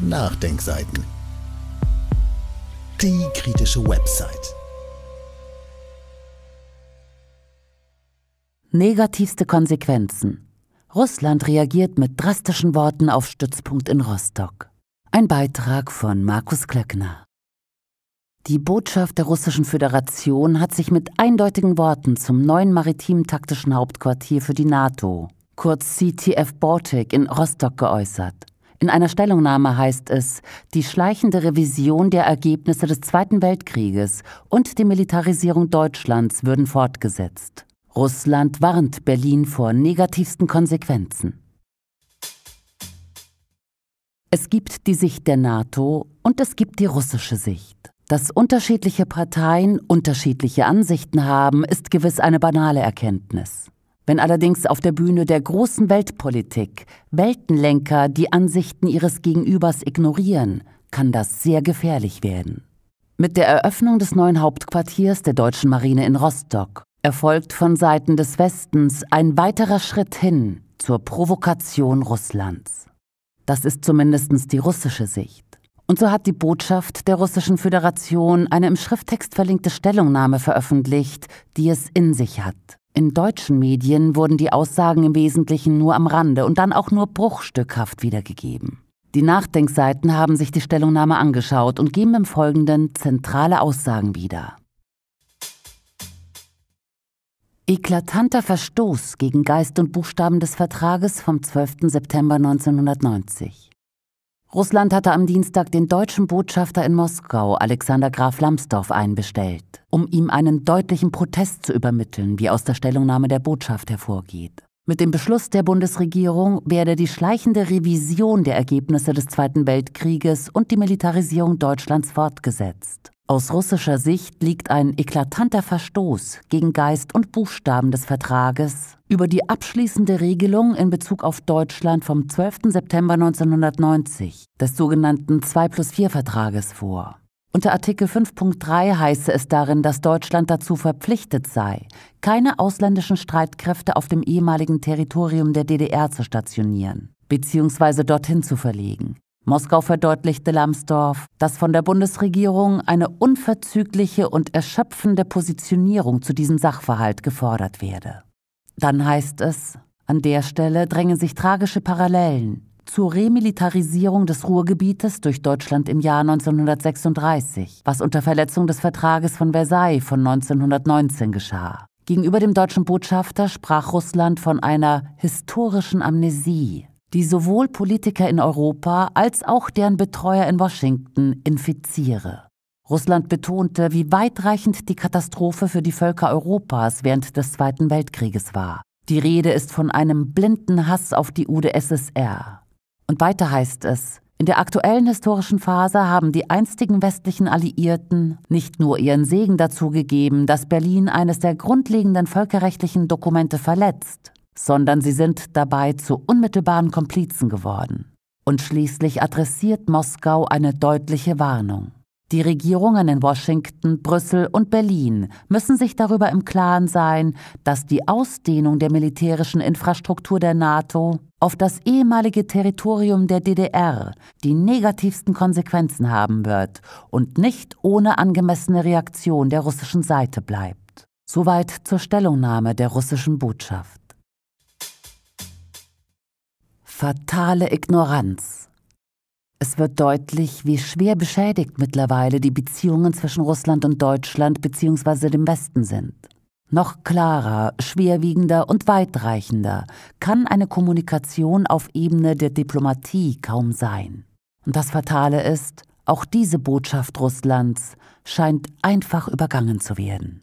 Nachdenkseiten. Die kritische Website. Negativste Konsequenzen. Russland reagiert mit drastischen Worten auf Stützpunkt in Rostock. Ein Beitrag von Markus Klöckner. Die Botschaft der Russischen Föderation hat sich mit eindeutigen Worten zum neuen maritimen taktischen Hauptquartier für die NATO, kurz CTF Baltic, in Rostock geäußert. In einer Stellungnahme heißt es, die schleichende Revision der Ergebnisse des Zweiten Weltkrieges und die Militarisierung Deutschlands würden fortgesetzt. Russland warnt Berlin vor negativsten Konsequenzen. Es gibt die Sicht der NATO und es gibt die russische Sicht. Dass unterschiedliche Parteien unterschiedliche Ansichten haben, ist gewiss eine banale Erkenntnis. Wenn allerdings auf der Bühne der großen Weltpolitik Weltenlenker die Ansichten ihres Gegenübers ignorieren, kann das sehr gefährlich werden. Mit der Eröffnung des neuen Hauptquartiers der deutschen Marine in Rostock erfolgt von Seiten des Westens ein weiterer Schritt hin zur Provokation Russlands. Das ist zumindest die russische Sicht. Und so hat die Botschaft der Russischen Föderation eine im Schrifttext verlinkte Stellungnahme veröffentlicht, die es in sich hat. In deutschen Medien wurden die Aussagen im Wesentlichen nur am Rande und dann auch nur bruchstückhaft wiedergegeben. Die Nachdenkseiten haben sich die Stellungnahme angeschaut und geben im Folgenden zentrale Aussagen wieder. Eklatanter Verstoß gegen Geist und Buchstaben des Vertrages vom 12. September 1990. Russland hatte am Dienstag den deutschen Botschafter in Moskau, Alexander Graf Lambsdorff, einbestellt, um ihm einen deutlichen Protest zu übermitteln, wie aus der Stellungnahme der Botschaft hervorgeht. Mit dem Beschluss der Bundesregierung werde die schleichende Revision der Ergebnisse des Zweiten Weltkrieges und die Militarisierung Deutschlands fortgesetzt. Aus russischer Sicht liegt ein eklatanter Verstoß gegen Geist und Buchstaben des Vertrages über die abschließende Regelung in Bezug auf Deutschland vom 12. September 1990 des sogenannten 2 plus 4 Vertrages vor. Unter Artikel 5.3 heiße es darin, dass Deutschland dazu verpflichtet sei, keine ausländischen Streitkräfte auf dem ehemaligen Territorium der DDR zu stationieren bzw. dorthin zu verlegen, Moskau verdeutlichte Lambsdorff, dass von der Bundesregierung eine unverzügliche und erschöpfende Positionierung zu diesem Sachverhalt gefordert werde. Dann heißt es, an der Stelle drängen sich tragische Parallelen zur Remilitarisierung des Ruhrgebietes durch Deutschland im Jahr 1936, was unter Verletzung des Vertrages von Versailles von 1919 geschah. Gegenüber dem deutschen Botschafter sprach Russland von einer historischen Amnesie die sowohl Politiker in Europa als auch deren Betreuer in Washington infiziere. Russland betonte, wie weitreichend die Katastrophe für die Völker Europas während des Zweiten Weltkrieges war. Die Rede ist von einem blinden Hass auf die UdSSR. Und weiter heißt es, in der aktuellen historischen Phase haben die einstigen westlichen Alliierten nicht nur ihren Segen dazu gegeben, dass Berlin eines der grundlegenden völkerrechtlichen Dokumente verletzt, sondern sie sind dabei zu unmittelbaren Komplizen geworden. Und schließlich adressiert Moskau eine deutliche Warnung. Die Regierungen in Washington, Brüssel und Berlin müssen sich darüber im Klaren sein, dass die Ausdehnung der militärischen Infrastruktur der NATO auf das ehemalige Territorium der DDR die negativsten Konsequenzen haben wird und nicht ohne angemessene Reaktion der russischen Seite bleibt. Soweit zur Stellungnahme der russischen Botschaft. Fatale Ignoranz. Es wird deutlich, wie schwer beschädigt mittlerweile die Beziehungen zwischen Russland und Deutschland bzw. dem Westen sind. Noch klarer, schwerwiegender und weitreichender kann eine Kommunikation auf Ebene der Diplomatie kaum sein. Und das Fatale ist, auch diese Botschaft Russlands scheint einfach übergangen zu werden.